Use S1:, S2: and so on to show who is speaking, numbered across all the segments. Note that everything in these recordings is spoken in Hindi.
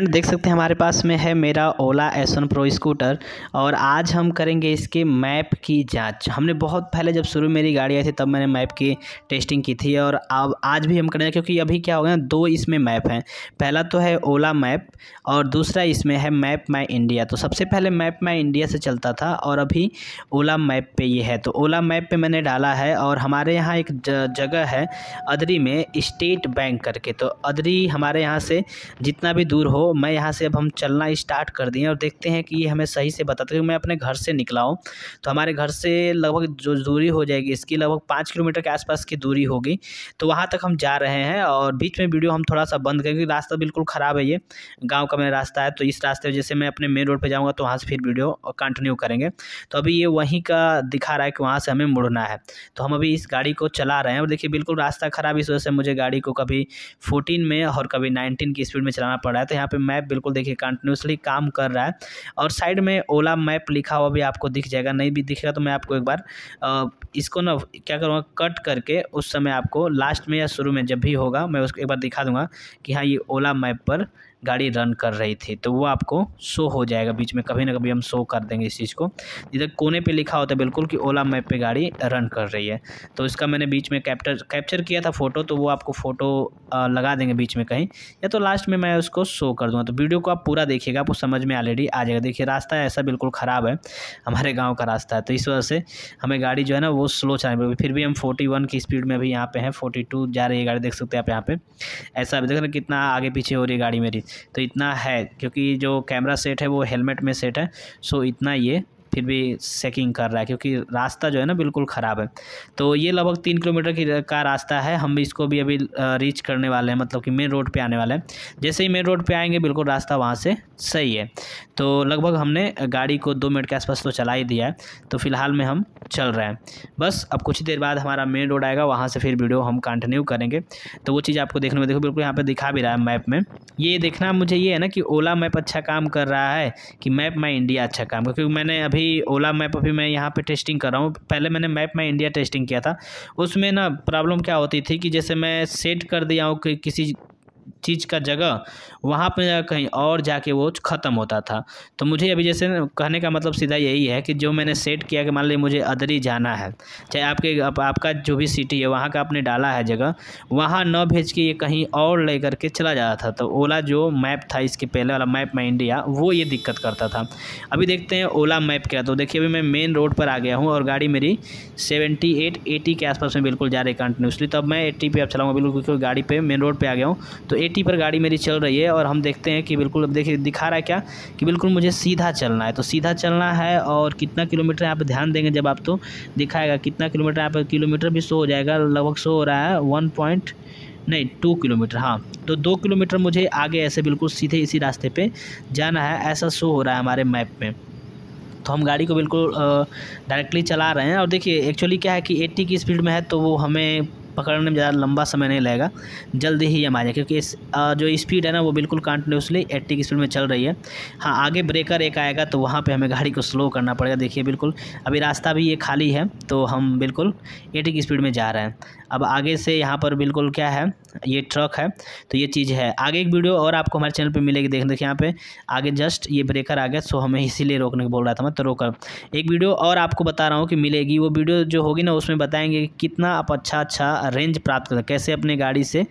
S1: फ्रेंड देख सकते हैं हमारे पास में है मेरा Ola S one pro scooter और आज हम करेंगे इसके मैप की जांच हमने बहुत पहले जब शुरू मेरी गाड़ी आई थी तब मैंने मैप की टेस्टिंग की थी और अब आज भी हम करेंगे क्योंकि अभी क्या हो गया दो इसमें मैप हैं पहला तो है ओला मैप और दूसरा इसमें है मैप माई इंडिया तो सबसे पहले मैप माई इंडिया से चलता था और अभी ओला मैप पर ये है तो ओला मैप पर मैंने डाला है और हमारे यहाँ एक जगह है अदरी में स्टेट बैंक करके तो अदरी हमारे यहाँ से जितना भी दूर हो मैं यहाँ से अब हम चलना स्टार्ट कर दिए और देखते हैं कि ये हमें सही से बताते हैं मैं अपने घर से निकला हूँ तो हमारे घर से लगभग जो दूरी हो जाएगी इसकी लगभग पाँच किलोमीटर के आसपास की दूरी होगी तो वहाँ तक हम जा रहे हैं और बीच में वीडियो हम थोड़ा सा बंद करेंगे रास्ता बिल्कुल ख़राब है ये गाँव का मेरा रास्ता है तो इस रास्ते जैसे मैं अपने मेन रोड पर जाऊँगा तो वहाँ से फिर वीडियो कंटिन्यू करेंगे तो अभी ये वहीं का दिखा रहा है कि वहाँ से हमें मुड़ना है तो हम अभी इस गाड़ी को चला रहे हैं और देखिए बिल्कुल रास्ता ख़राब इस वजह से मुझे गाड़ी को कभी फोर्टीन में और कभी नाइनटीन की स्पीड में चलाना पड़ रहा है तो यहाँ पर मैप बिल्कुल देखिए कंटिन्यूसली काम कर रहा है और साइड में ओला मैप लिखा हुआ भी आपको दिख जाएगा नहीं भी दिखेगा तो मैं आपको एक बार इसको ना क्या करूँगा कट करके उस समय आपको लास्ट में या शुरू में जब भी होगा मैं उसको एक बार दिखा दूंगा कि हाँ ये ओला मैप पर गाड़ी रन कर रही थी तो वो आपको शो हो जाएगा बीच में कभी ना कभी हम शो कर देंगे इस चीज़ को इधर कोने पे लिखा होता है बिल्कुल कि ओला मैप पे गाड़ी रन कर रही है तो इसका मैंने बीच में कैप्चर कैप्चर किया था फ़ोटो तो वो आपको फ़ोटो लगा देंगे बीच में कहीं या तो लास्ट में मैं उसको शो कर दूँगा तो वीडियो को आप पूरा देखिएगा आपको समझ में ऑलरेडी आ जाएगा देखिए रास्ता ऐसा बिल्कुल ख़राब है हमारे गाँव का रास्ता है तो इस वजह से हमें गाड़ी जो है ना वो स्लो चलानी पड़ेगी फिर भी हम फोर्टी की स्पीड में भी यहाँ पर हैं फोर्टी जा रही है गाड़ी देख सकते हैं आप यहाँ पर ऐसा भी देख रहे कितना आगे पीछे हो रही है गाड़ी मेरी तो इतना है क्योंकि जो कैमरा सेट है वो हेलमेट में सेट है सो इतना ये फिर भी सेकिंग कर रहा है क्योंकि रास्ता जो है ना बिल्कुल ख़राब है तो ये लगभग तीन किलोमीटर की का रास्ता है हम इसको भी अभी रीच करने वाले हैं मतलब कि मेन रोड पे आने वाले हैं जैसे ही मेन रोड पे आएंगे बिल्कुल रास्ता वहाँ से सही है तो लगभग हमने गाड़ी को दो मिनट के आसपास तो चला ही दिया है तो फिलहाल में हम चल रहे हैं बस अब कुछ देर बाद हमारा मेन रोड आएगा वहाँ से फिर वीडियो हम कंटिन्यू करेंगे तो वो चीज़ आपको देखने में देखो बिल्कुल यहाँ पर दिखा भी रहा है मैप में ये देखना मुझे ये है ना कि ओला मैप अच्छा काम कर रहा है कि मैप माई इंडिया अच्छा काम कर क्योंकि मैंने अभी ओला मैप अभी मैं यहाँ पर टेस्टिंग कर रहा हूँ पहले मैंने मैप माई इंडिया टेस्टिंग किया था उसमें ना प्रॉब्लम क्या होती थी कि जैसे मैं सेट कर दिया हूँ कि किसी चीज़ का जगह वहाँ पर कहीं और जाके वो ख़त्म होता था तो मुझे अभी जैसे कहने का मतलब सीधा यही है कि जो मैंने सेट किया कि मान लीजिए मुझे अदरी जाना है चाहे आपके आप, आपका जो भी सिटी है वहाँ का आपने डाला है जगह वहाँ न भेज के ये कहीं और ले करके चला जाता था तो ओला जो मैप था इसके पहले वाला मैप माई इंडिया वो ये दिक्कत करता था अभी देखते हैं ओला मैप क्या तो देखिए अभी मैं मेन रोड पर आ गया हूँ और गाड़ी मेरी सेवेंटी एट एटी के आसपास में बिल्कुल जा रही है कंटिन्यूसली तो अब मैं एट्टी पे अब चलाऊँगा बिल्कुल क्योंकि गाड़ी पर मेन रोड पर आ गया हूँ तो एटी पर गाड़ी मेरी चल रही है और हम देखते हैं कि बिल्कुल अब देखिए दिखा रहा है क्या कि बिल्कुल मुझे सीधा चलना है तो सीधा चलना है और कितना किलोमीटर यहाँ पर ध्यान देंगे जब आप तो दिखाएगा कितना किलोमीटर यहाँ पर किलोमीटर भी शो हो जाएगा लगभग शो हो रहा है वन पॉइंट नहीं टू किलोमीटर हाँ तो दो किलोमीटर मुझे आगे ऐसे बिल्कुल सीधे इसी रास्ते पर जाना है ऐसा शो हो रहा है हमारे मैप में तो हम गाड़ी को बिल्कुल डायरेक्टली चला रहे हैं और देखिए एक्चुअली क्या है कि 80 की स्पीड में है तो वो हमें पकड़ने में ज़्यादा लंबा समय नहीं लगेगा जल्दी ही ये हम आ जाए क्योंकि इस जो स्पीड है ना वो बिल्कुल कंटिन्यूसली एट्टी की स्पीड में चल रही है हाँ आगे ब्रेकर एक आएगा तो वहाँ पर हमें गाड़ी को स्लो करना पड़ेगा देखिए बिल्कुल अभी रास्ता भी ये खाली है तो हम बिल्कुल एटी की स्पीड में जा रहे हैं अब आगे से यहाँ पर बिल्कुल क्या है ये ट्रक है तो ये चीज़ है आगे एक वीडियो और आपको हमारे चैनल पे मिलेगी देख देखिए यहाँ पे आगे जस्ट ये ब्रेकर आ गया सो हमें इसीलिए रोकने को बोल रहा था मैं तो रोकर एक वीडियो और आपको बता रहा हूँ कि मिलेगी वो वीडियो जो होगी ना उसमें बताएंगे कि कितना आप अच्छा अच्छा रेंज प्राप्त कर कैसे अपने गाड़ी से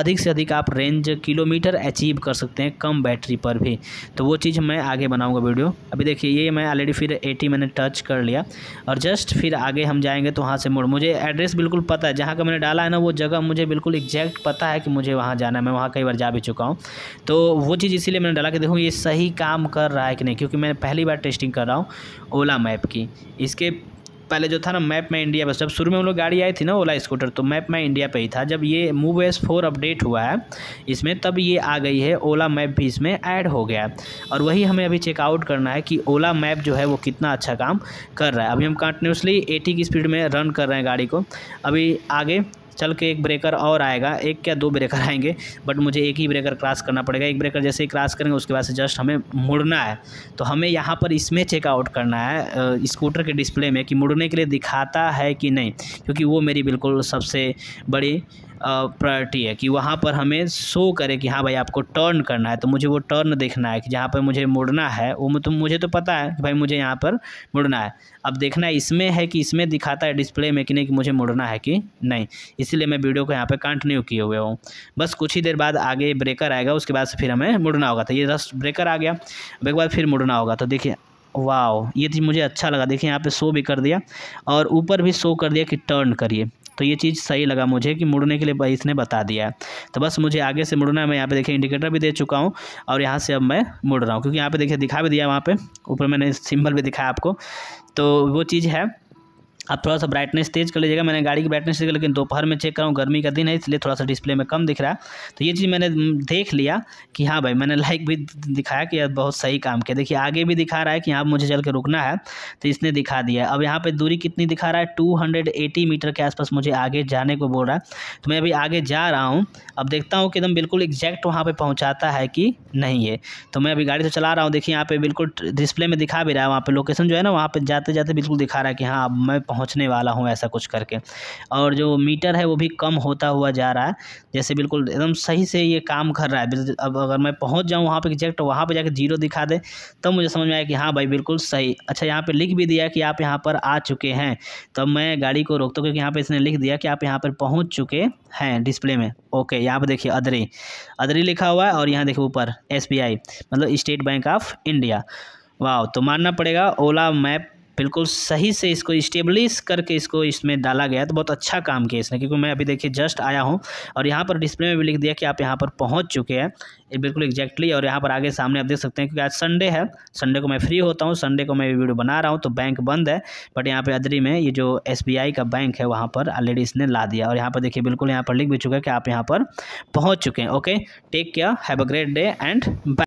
S1: अधिक से अधिक आप रेंज किलोमीटर अचीव कर सकते हैं कम बैटरी पर भी तो वो चीज़ मैं आगे बनाऊँगा वीडियो अभी देखिए ये मैं ऑलरेडी फिर एटी मैंने टच कर लिया और जस्ट फिर आगे हम जाएँगे तो वहाँ से मोड़ मुझे एड्रेस बिल्कुल पता है जहाँ का मैंने डाला है ना वो जगह मुझे बिल्कुल एग्जैक्ट पता है कि मुझे वहाँ जाना है मैं वहाँ कई बार जा भी चुका हूँ तो वो चीज़ इसीलिए मैंने डाला कि देखूँ ये सही काम कर रहा है कि नहीं क्योंकि मैं पहली बार टेस्टिंग कर रहा हूँ ओला मैप की इसके पहले जो था ना मैप में इंडिया बस जब शुरू में हम लोग गाड़ी आई थी ना ओला स्कूटर तो मैप में इंडिया पे ही था जब ये मूव एस फोर अपडेट हुआ है इसमें तब ये आ गई है ओला मैप भी इसमें ऐड हो गया है और वही हमें अभी चेकआउट करना है कि ओला मैप जो है वो कितना अच्छा काम कर रहा है अभी हम कंटिन्यूसली एटी की स्पीड में रन कर रहे हैं गाड़ी को अभी आगे चल के एक ब्रेकर और आएगा एक या दो ब्रेकर आएंगे बट मुझे एक ही ब्रेकर क्रॉस करना पड़ेगा एक ब्रेकर जैसे ही क्रॉस करेंगे उसके बाद से जस्ट हमें मुड़ना है तो हमें यहाँ पर इसमें चेकआउट करना है स्कूटर के डिस्प्ले में कि मुड़ने के लिए दिखाता है कि नहीं क्योंकि वो मेरी बिल्कुल सबसे बड़ी प्रायोरिटी है कि वहाँ पर हमें शो करे कि हाँ भाई आपको टर्न करना है तो मुझे वो टर्न देखना है कि जहाँ पर मुझे मुड़ना है वो तो मुझे तो पता है कि भाई मुझे यहाँ पर मुड़ना है अब देखना इसमें है कि इसमें दिखाता है डिस्प्ले में कि नहीं कि मुझे मुड़ना है कि नहीं इसीलिए मैं वीडियो को यहाँ पर कंटिन्यू किए हुए हूँ बस कुछ ही देर बाद आगे ब्रेकर आएगा उसके बाद फिर हमें मुड़ना होगा तो ये रस ब्रेकर आ गया अब एक बार फिर मुड़ना होगा तो देखिए वाओ ये चीज़ मुझे अच्छा लगा देखिए यहाँ पे शो भी कर दिया और ऊपर भी शो कर दिया कि टर्न करिए तो ये चीज़ सही लगा मुझे कि मुड़ने के लिए भाई इसने बता दिया है तो बस मुझे आगे से मुड़ना है मैं यहाँ पे देखिए इंडिकेटर भी दे चुका हूँ और यहाँ से अब मैं मुड़ रहा हूँ क्योंकि यहाँ पे देखिए दिखा भी दिया वहाँ पे ऊपर मैंने सिंबल भी दिखाया आपको तो वो चीज़ है आप थोड़ा सा ब्राइटनेस तेज कर लीजिएगा मैंने गाड़ी की ब्राइटनेस तेज लेकिन दोपहर में चेक कराऊँ गर्मी का दिन है इसलिए थोड़ा सा डिस्प्ले में कम दिख रहा है तो ये चीज़ मैंने देख लिया कि हाँ भाई मैंने लाइक भी दिखाया कि यार बहुत सही काम किया देखिए आगे भी दिखा रहा है कि यहाँ मुझे चल के रुकना है तो इसने दिखा दिया अब यहाँ पर दूरी कितनी दिखा रहा है टू मीटर के आसपास मुझे आगे जाने को बोल रहा है तो मैं अभी आगे जा रहा हूँ अब देखता हूँ कि एकदम बिल्कुल एग्जैक्ट वहाँ पर पहुँचाता है कि नहीं है तो मैं अभी गाड़ी से चला रहा हूँ देखिए यहाँ पर बिल्कुल डिस्प्ले में दिखा भी रहा है वहाँ पर लोकेशन जो है ना वहाँ पर जाते जाते बिल्कुल दिखा रहा है कि हाँ अब मैं पहुँचने वाला हूँ ऐसा कुछ करके और जो मीटर है वो भी कम होता हुआ जा रहा है जैसे बिल्कुल एकदम सही से ये काम कर रहा है अब अगर मैं पहुँच जाऊँ वहाँ पर एग्जैक्ट तो वहाँ पर जाकर जीरो दिखा दे तब तो मुझे समझ में आया कि हाँ भाई बिल्कुल सही अच्छा यहाँ पर लिख भी दिया कि आप यहाँ पर आ चुके हैं तब मैं गाड़ी को रोकता हूँ क्योंकि यहाँ पर इसने लिख दिया कि आप यहाँ पर पहुँच चुके हैं डिस्प्ले में ओके यहाँ पर देखिए अदरी अदरी लिखा हुआ है और यहाँ देखिए ऊपर एस मतलब स्टेट बैंक ऑफ इंडिया वाह तो मानना पड़ेगा ओला मैप बिल्कुल सही से इसको इस्टेब्लिश करके इसको इसमें डाला गया तो बहुत अच्छा काम किया इसने क्योंकि मैं अभी देखिए जस्ट आया हूँ और यहाँ पर डिस्प्ले में भी लिख दिया कि आप यहाँ पर पहुँच चुके हैं ये बिल्कुल एग्जैक्टली और यहाँ पर आगे सामने आप देख सकते हैं क्योंकि आज संडे है संडे को मैं फ्री होता हूँ संडे को मैं वीडियो बना रहा हूँ तो बैंक बंद है बट यहाँ पर अदरी में ये जो एस का बैंक है वहाँ पर ऑलरेडी इसने ला दिया और यहाँ पर देखिए बिल्कुल यहाँ पर लिख भी चुका है कि आप यहाँ पर पहुँच चुके हैं okay take care have a great day and